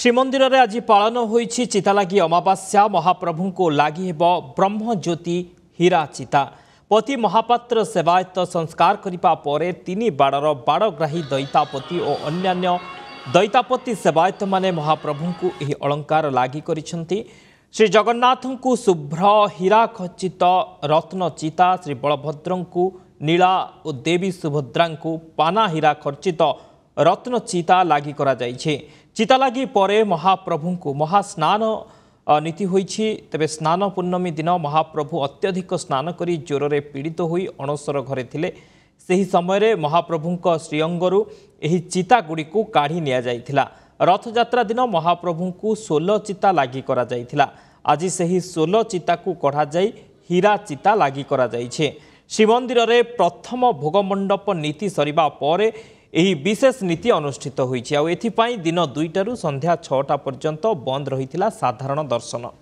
ଶ୍ରୀମନ୍ଦିରରେ ଆଜି ପାଳନ ହୋଇଛି ଚିତାଲାଗି ଅମାବାସ୍ୟା ମହାପ୍ରଭୁଙ୍କୁ ଲାଗି ହେବ ବ୍ରହ୍ମଜ୍ୟୋତି ହୀରା ଚିତା ପତି ମହାପାତ୍ର ସେବାୟତ ସଂସ୍କାର କରିବା ପରେ ତିନି ବାଡ଼ର ବାଡ଼ଗ୍ରାହୀ ଦୈତାପତି ଓ ଅନ୍ୟାନ୍ୟ ଦୈତାପତି ସେବାୟତମାନେ ମହାପ୍ରଭୁଙ୍କୁ ଏହି ଅଳଙ୍କାର ଲାଗି କରିଛନ୍ତି ଶ୍ରୀ ଜଗନ୍ନାଥଙ୍କୁ ଶୁଭ୍ର ହୀରା ଖଚିତ ରତ୍ନ ଚିତା ଶ୍ରୀ ବଳଭଦ୍ରଙ୍କୁ ନୀଳା ଓ ଦେବୀ ସୁଭଦ୍ରାଙ୍କୁ ପାନା ହୀରା ଖର୍ଚ୍ଚିତ ରତ୍ନ ଚିତା ଲାଗି କରାଯାଇଛି ଚିତା ଲାଗି ପରେ ମହାପ୍ରଭୁଙ୍କୁ ମହାସ୍ନାନ ନୀତି ହୋଇଛି ତେବେ ସ୍ନାନ ପୂର୍ଣ୍ଣମୀ ଦିନ ମହାପ୍ରଭୁ ଅତ୍ୟଧିକ ସ୍ନାନ କରି ଜ୍ୱରରେ ପୀଡ଼ିତ ହୋଇ ଅଣସର ଘରେ ଥିଲେ ସେହି ସମୟରେ ମହାପ୍ରଭୁଙ୍କ ଶ୍ରୀଅଙ୍ଗରୁ ଏହି ଚିତାଗୁଡ଼ିକୁ କାଢ଼ି ନିଆଯାଇଥିଲା ରଥଯାତ୍ରା ଦିନ ମହାପ୍ରଭୁଙ୍କୁ ସୋଲ ଚିତା ଲାଗି କରାଯାଇଥିଲା ଆଜି ସେହି ସୋଲ ଚିତାକୁ କଢ଼ାଯାଇ ହୀରା ଚିତା ଲାଗି କରାଯାଇଛି ଶ୍ରୀମନ୍ଦିରରେ ପ୍ରଥମ ଭୋଗମଣ୍ଡପ ନୀତି ସରିବା ପରେ ଏହି ବିଶେଷ ନୀତି ଅନୁଷ୍ଠିତ ହୋଇଛି ଆଉ ଏଥିପାଇଁ ଦିନ ଦୁଇଟାରୁ ସନ୍ଧ୍ୟା ଛଅଟା ପର୍ଯ୍ୟନ୍ତ ବନ୍ଦ ରହିଥିଲା ସାଧାରଣ ଦର୍ଶନ